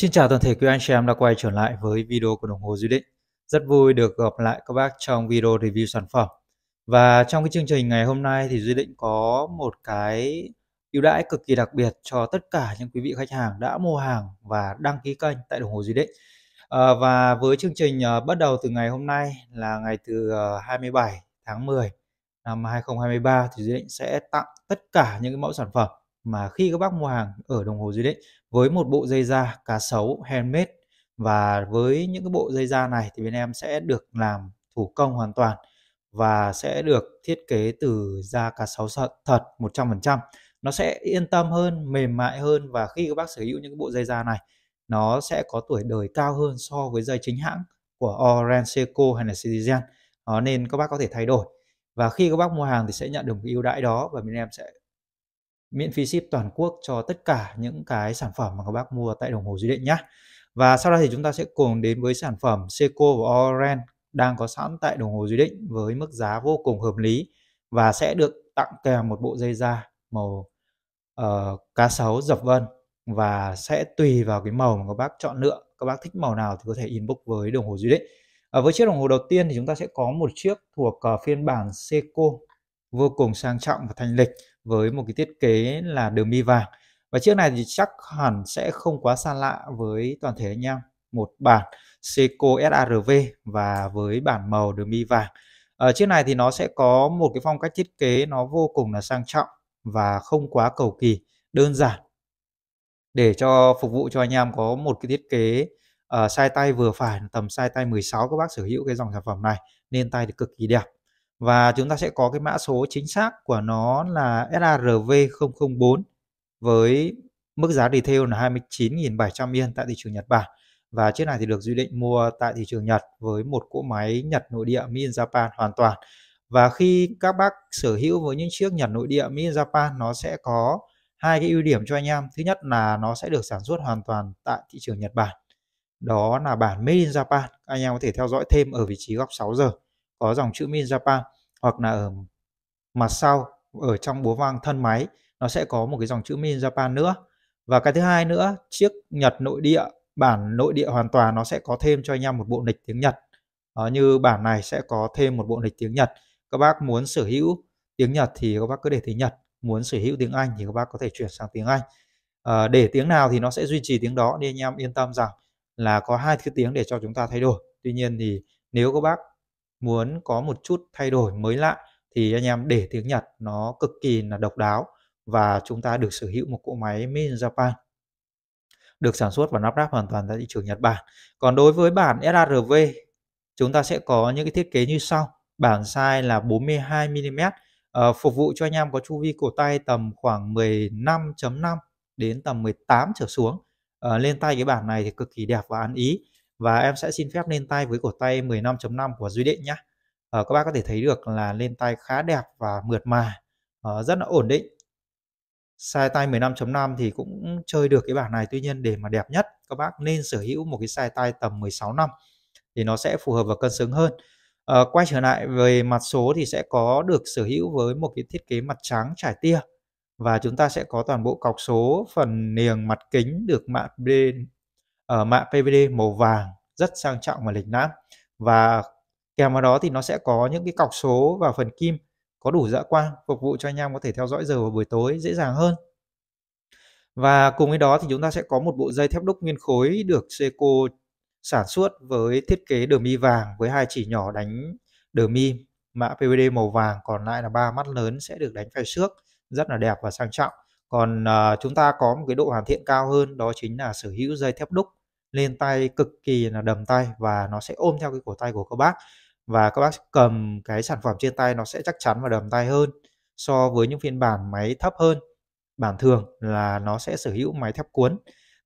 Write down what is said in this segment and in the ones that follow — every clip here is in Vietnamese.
Xin chào toàn thể quý anh chị em đã quay trở lại với video của đồng hồ Duy Định. Rất vui được gặp lại các bác trong video review sản phẩm. Và trong cái chương trình ngày hôm nay thì Duy Định có một cái ưu đãi cực kỳ đặc biệt cho tất cả những quý vị khách hàng đã mua hàng và đăng ký kênh tại đồng hồ Duy Định. À, và với chương trình à, bắt đầu từ ngày hôm nay là ngày từ à, 27 tháng 10 năm 2023 thì Duy Định sẽ tặng tất cả những cái mẫu sản phẩm mà khi các bác mua hàng ở đồng hồ Duy Định với một bộ dây da cá sấu handmade và với những cái bộ dây da này thì bên em sẽ được làm thủ công hoàn toàn và sẽ được thiết kế từ da cá sấu thật 100%. Nó sẽ yên tâm hơn, mềm mại hơn và khi các bác sở hữu những cái bộ dây da này nó sẽ có tuổi đời cao hơn so với dây chính hãng của Orange hay là Citizen. Ờ, nên các bác có thể thay đổi. Và khi các bác mua hàng thì sẽ nhận được một ưu đãi đó và bên em sẽ miễn phí ship toàn quốc cho tất cả những cái sản phẩm mà các bác mua tại đồng hồ Duy Định nhé. Và sau đó thì chúng ta sẽ cùng đến với sản phẩm Seiko và Oren đang có sẵn tại đồng hồ Duy Định với mức giá vô cùng hợp lý và sẽ được tặng kèm một bộ dây da màu uh, ờ, cá sấu dập vân và sẽ tùy vào cái màu mà các bác chọn lựa các bác thích màu nào thì có thể inbox với đồng hồ Duy Định. À, với chiếc đồng hồ đầu tiên thì chúng ta sẽ có một chiếc thuộc uh, phiên bản Seiko vô cùng sang trọng và thanh lịch với một cái thiết kế là đường mi vàng và chiếc này thì chắc hẳn sẽ không quá xa lạ với toàn thể anh em một bản Seiko SRV và với bản màu đường mi vàng ở ờ, chiếc này thì nó sẽ có một cái phong cách thiết kế nó vô cùng là sang trọng và không quá cầu kỳ đơn giản để cho phục vụ cho anh em có một cái thiết kế uh, size tay vừa phải tầm size tay 16 các bác sở hữu cái dòng sản phẩm này nên tay thì cực kỳ đẹp và chúng ta sẽ có cái mã số chính xác của nó là SARV004 với mức giá retail là 29.700 yên tại thị trường Nhật Bản và chiếc này thì được dự định mua tại thị trường Nhật với một cỗ máy Nhật nội địa Min Japan hoàn toàn và khi các bác sở hữu với những chiếc Nhật nội địa Min Japan nó sẽ có hai cái ưu điểm cho anh em thứ nhất là nó sẽ được sản xuất hoàn toàn tại thị trường Nhật Bản đó là bản Made in Japan anh em có thể theo dõi thêm ở vị trí góc 6 giờ có dòng chữ Min Japan hoặc là ở mặt sau ở trong búa vang thân máy nó sẽ có một cái dòng chữ Min Japan nữa và cái thứ hai nữa chiếc Nhật nội địa bản nội địa hoàn toàn nó sẽ có thêm cho anh em một bộ lịch tiếng Nhật ờ, như bản này sẽ có thêm một bộ lịch tiếng Nhật các bác muốn sở hữu tiếng Nhật thì các bác cứ để tiếng Nhật muốn sở hữu tiếng Anh thì các bác có thể chuyển sang tiếng Anh à, để tiếng nào thì nó sẽ duy trì tiếng đó nên anh em yên tâm rằng là có hai thứ tiếng để cho chúng ta thay đổi tuy nhiên thì nếu các bác muốn có một chút thay đổi mới lạ thì anh em để tiếng Nhật nó cực kỳ là độc đáo và chúng ta được sở hữu một cỗ máy made in Japan được sản xuất và lắp ráp hoàn toàn tại thị trường Nhật Bản. Còn đối với bản SRV, chúng ta sẽ có những cái thiết kế như sau. Bản size là 42 mm, uh, phục vụ cho anh em có chu vi cổ tay tầm khoảng 15.5 đến tầm 18 trở xuống. Uh, lên tay cái bản này thì cực kỳ đẹp và ăn ý và em sẽ xin phép lên tay với cổ tay 15.5 của Duy Định nhé à, ờ, các bác có thể thấy được là lên tay khá đẹp và mượt mà à, rất là ổn định size tay 15.5 thì cũng chơi được cái bảng này tuy nhiên để mà đẹp nhất các bác nên sở hữu một cái size tay tầm 16 năm thì nó sẽ phù hợp và cân xứng hơn à, quay trở lại về mặt số thì sẽ có được sở hữu với một cái thiết kế mặt trắng trải tia và chúng ta sẽ có toàn bộ cọc số phần niềng mặt kính được mạ bên ở ờ, mạ PVD màu vàng rất sang trọng và lịch lãm và kèm vào đó thì nó sẽ có những cái cọc số và phần kim có đủ dạ quang phục vụ cho anh em có thể theo dõi giờ vào buổi tối dễ dàng hơn và cùng với đó thì chúng ta sẽ có một bộ dây thép đúc nguyên khối được Seiko sản xuất với thiết kế đờ mi vàng với hai chỉ nhỏ đánh đờ mi mã PVD màu vàng còn lại là ba mắt lớn sẽ được đánh phải xước rất là đẹp và sang trọng còn uh, chúng ta có một cái độ hoàn thiện cao hơn đó chính là sở hữu dây thép đúc lên tay cực kỳ là đầm tay và nó sẽ ôm theo cái cổ tay của các bác và các bác cầm cái sản phẩm trên tay nó sẽ chắc chắn và đầm tay hơn so với những phiên bản máy thấp hơn bản thường là nó sẽ sở hữu máy thép cuốn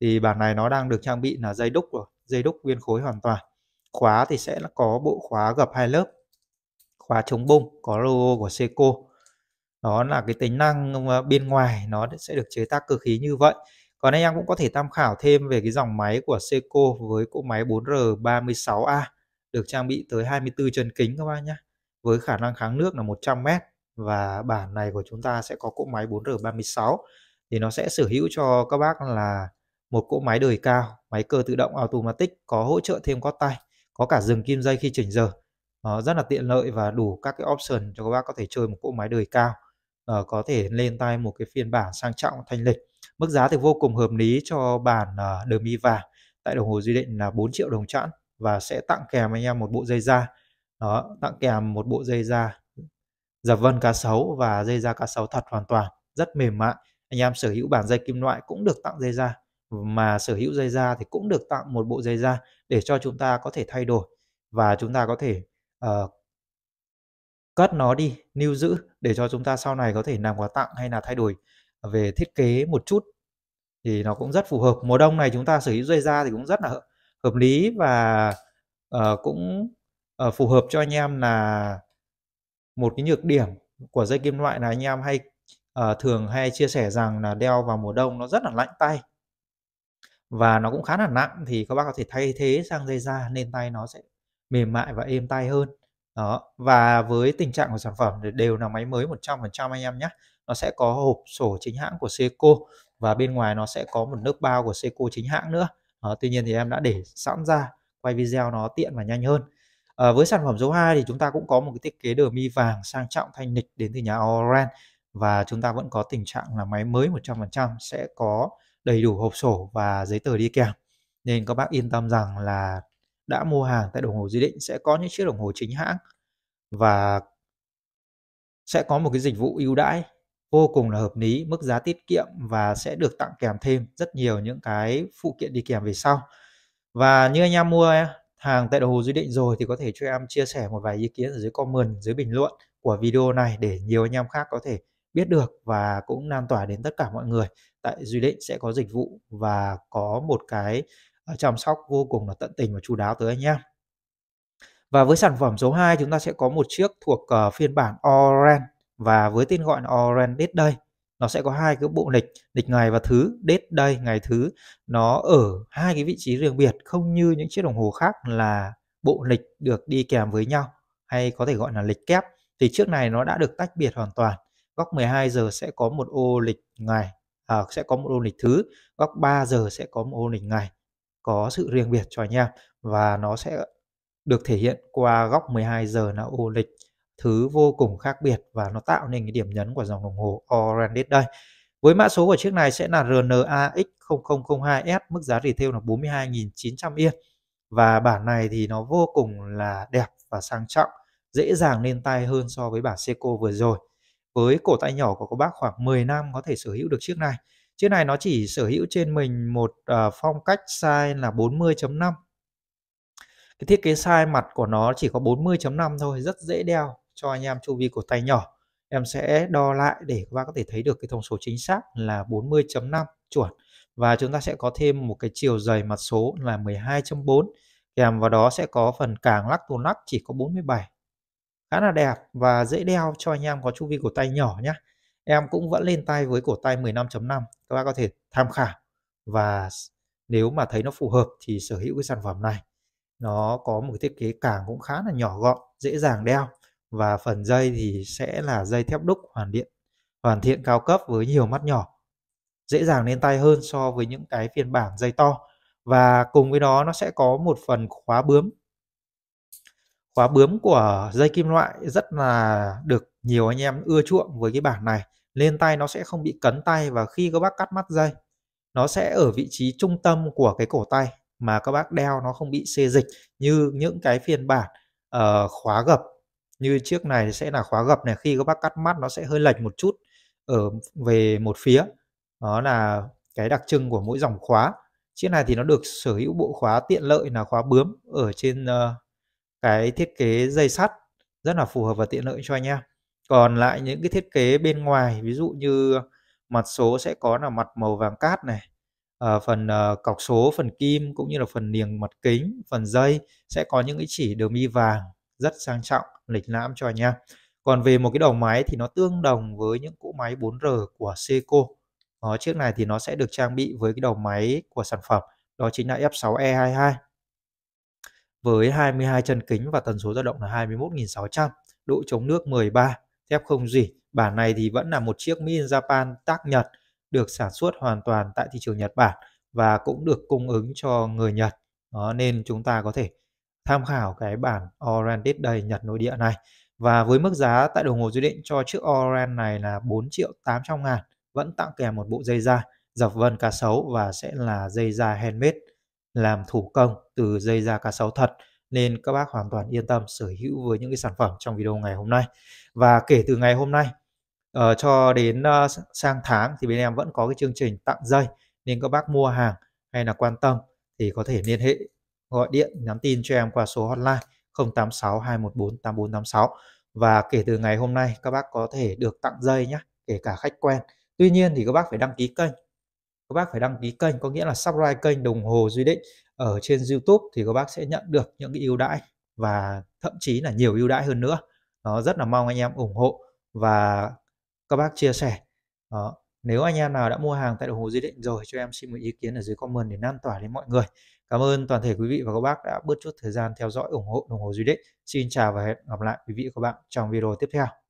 thì bản này nó đang được trang bị là dây đúc rồi dây đúc nguyên khối hoàn toàn khóa thì sẽ là có bộ khóa gập hai lớp khóa chống bung có logo của Seiko đó là cái tính năng ờ, bên ngoài nó sẽ được chế tác cơ khí như vậy còn anh em cũng có thể tham khảo thêm về cái dòng máy của Seiko với cỗ máy 4R36A được trang bị tới 24 chân kính các bác nhé với khả năng kháng nước là 100m và bản này của chúng ta sẽ có cỗ máy 4R36 thì nó sẽ sở hữu cho các bác là một cỗ máy đời cao, máy cơ tự động automatic có hỗ trợ thêm có tay, có cả dừng kim dây khi chỉnh giờ. Đó, rất là tiện lợi và đủ các cái option cho các bác có thể chơi một cỗ máy đời cao. Đó, ờ, có thể lên tay một cái phiên bản sang trọng thanh lịch. Mức giá thì vô cùng hợp lý cho bản uh, ờ, đờ mi vàng tại đồng hồ duy định là 4 triệu đồng chẵn và sẽ tặng kèm anh em một bộ dây da. Đó, tặng kèm một bộ dây da dập dạ vân cá sấu và dây da cá sấu thật hoàn toàn, rất mềm mại. Anh em sở hữu bản dây kim loại cũng được tặng dây da mà sở hữu dây da thì cũng được tặng một bộ dây da để cho chúng ta có thể thay đổi và chúng ta có thể uh, cất nó đi, lưu giữ để cho chúng ta sau này có thể làm quà tặng hay là thay đổi về thiết kế một chút thì nó cũng rất phù hợp mùa đông này chúng ta sở hữu dây da thì cũng rất là hợp lý và uh, cũng uh, phù hợp cho anh em là một cái nhược điểm của dây kim loại là anh em hay uh, thường hay chia sẻ rằng là đeo vào mùa đông nó rất là lạnh tay và nó cũng khá là nặng thì các bác có thể thay thế sang dây da nên tay nó sẽ mềm mại và êm tay hơn đó và với tình trạng của sản phẩm đều là máy mới 100% anh em nhé nó sẽ có hộp sổ chính hãng của Seiko và bên ngoài nó sẽ có một nước bao của Seiko chính hãng nữa à, tuy nhiên thì em đã để sẵn ra quay video nó tiện và nhanh hơn à, với sản phẩm số 2 thì chúng ta cũng có một cái thiết kế đờ mi vàng sang trọng thanh lịch đến từ nhà Oran và chúng ta vẫn có tình trạng là máy mới 100% sẽ có đầy đủ hộp sổ và giấy tờ đi kèm nên các bác yên tâm rằng là đã mua hàng tại đồng hồ dự định sẽ có những chiếc đồng hồ chính hãng và sẽ có một cái dịch vụ ưu đãi vô cùng là hợp lý, mức giá tiết kiệm và sẽ được tặng kèm thêm rất nhiều những cái phụ kiện đi kèm về sau. Và như anh em mua hàng tại đầu hồ Duy Định rồi thì có thể cho em chia sẻ một vài ý kiến ở dưới comment, dưới bình luận của video này để nhiều anh em khác có thể biết được và cũng lan tỏa đến tất cả mọi người. Tại Duy Định sẽ có dịch vụ và có một cái ờ, chăm sóc vô cùng là tận tình và chu đáo tới anh em. Và với sản phẩm số 2 chúng ta sẽ có một chiếc thuộc uh, phiên bản Orange và với tên gọi là Oren Date Day nó sẽ có hai cái bộ lịch lịch ngày và thứ date day ngày thứ nó ở hai cái vị trí riêng biệt không như những chiếc đồng hồ khác là bộ lịch được đi kèm với nhau hay có thể gọi là lịch kép thì trước này nó đã được tách biệt hoàn toàn góc 12 giờ sẽ có một ô lịch ngày à, sẽ có một ô lịch thứ góc 3 giờ sẽ có một ô lịch ngày có sự riêng biệt cho anh em và nó sẽ được thể hiện qua góc 12 giờ là ô lịch thứ vô cùng khác biệt và nó tạo nên cái điểm nhấn của dòng đồng hồ Orange đây. Với mã số của chiếc này sẽ là RNAX0002S, mức giá retail là 42.900 yên. Và bản này thì nó vô cùng là đẹp và sang trọng, dễ dàng lên tay hơn so với bản Seiko vừa rồi. Với cổ tay nhỏ của các bác khoảng 10 năm có thể sở hữu được chiếc này. Chiếc này nó chỉ sở hữu trên mình một uh, phong cách size là 40.5. Cái thiết kế size mặt của nó chỉ có 40.5 thôi, rất dễ đeo cho anh em chu vi cổ tay nhỏ em sẽ đo lại để các bạn có thể thấy được cái thông số chính xác là 40.5 chuẩn và chúng ta sẽ có thêm một cái chiều dày mặt số là 12.4 kèm vào đó sẽ có phần càng lắc tuôn lắc chỉ có 47 khá là đẹp và dễ đeo cho anh em có chu vi cổ tay nhỏ nhé em cũng vẫn lên tay với cổ tay 15.5 các bạn có thể tham khảo và nếu mà thấy nó phù hợp thì sở hữu cái sản phẩm này nó có một cái thiết kế càng cũng khá là nhỏ gọn dễ dàng đeo và phần dây thì sẽ là dây thép đúc hoàn thiện hoàn thiện cao cấp với nhiều mắt nhỏ dễ dàng lên tay hơn so với những cái phiên bản dây to và cùng với đó nó sẽ có một phần khóa bướm khóa bướm của dây kim loại rất là được nhiều anh em ưa chuộng với cái bản này lên tay nó sẽ không bị cấn tay và khi các bác cắt mắt dây nó sẽ ở vị trí trung tâm của cái cổ tay mà các bác đeo nó không bị xê dịch như những cái phiên bản uh, khóa gập như chiếc này sẽ là khóa gập này khi các bác cắt mắt nó sẽ hơi lệch một chút ở về một phía đó là cái đặc trưng của mỗi dòng khóa chiếc này thì nó được sở hữu bộ khóa tiện lợi là khóa bướm ở trên uh, cái thiết kế dây sắt rất là phù hợp và tiện lợi cho anh em còn lại những cái thiết kế bên ngoài ví dụ như mặt số sẽ có là mặt màu vàng cát này uh, phần uh, cọc số phần kim cũng như là phần niềng mặt kính phần dây sẽ có những cái chỉ đường mi vàng rất sang trọng lịch lãm cho anh em còn về một cái đầu máy thì nó tương đồng với những cỗ máy 4R của Seiko đó, chiếc này thì nó sẽ được trang bị với cái đầu máy của sản phẩm đó chính là F6E22 với 22 chân kính và tần số dao động là 21.600 độ chống nước 13 thép không gì bản này thì vẫn là một chiếc min Japan tác Nhật được sản xuất hoàn toàn tại thị trường Nhật Bản và cũng được cung ứng cho người Nhật đó, nên chúng ta có thể tham khảo cái bản Oran Dead Day Nhật nội địa này. Và với mức giá tại đồng hồ dự định cho chiếc Oran này là 4 triệu 800 ngàn, vẫn tặng kèm một bộ dây da dọc vân cá sấu và sẽ là dây da handmade làm thủ công từ dây da cá sấu thật nên các bác hoàn toàn yên tâm sở hữu với những cái sản phẩm trong video ngày hôm nay. Và kể từ ngày hôm nay uh, cho đến uh, sang tháng thì bên em vẫn có cái chương trình tặng dây nên các bác mua hàng hay là quan tâm thì có thể liên hệ gọi điện, nhắn tin cho em qua số hotline 086 214 8486 và kể từ ngày hôm nay các bác có thể được tặng dây nhé, kể cả khách quen. Tuy nhiên thì các bác phải đăng ký kênh. Các bác phải đăng ký kênh có nghĩa là subscribe kênh Đồng Hồ Duy Định ở trên YouTube thì các bác sẽ nhận được những cái ưu đãi và thậm chí là nhiều ưu đãi hơn nữa. Đó, rất là mong anh em ủng hộ và các bác chia sẻ. Đó. Nếu anh em nào đã mua hàng tại Đồng Hồ Duy Định rồi cho em xin một ý kiến ở dưới comment để lan tỏa đến mọi người. Cảm ơn toàn thể quý vị và các bác đã bớt chút thời gian theo dõi ủng hộ đồng hồ Duy Đích. Xin chào và hẹn gặp lại quý vị và các bạn trong video tiếp theo.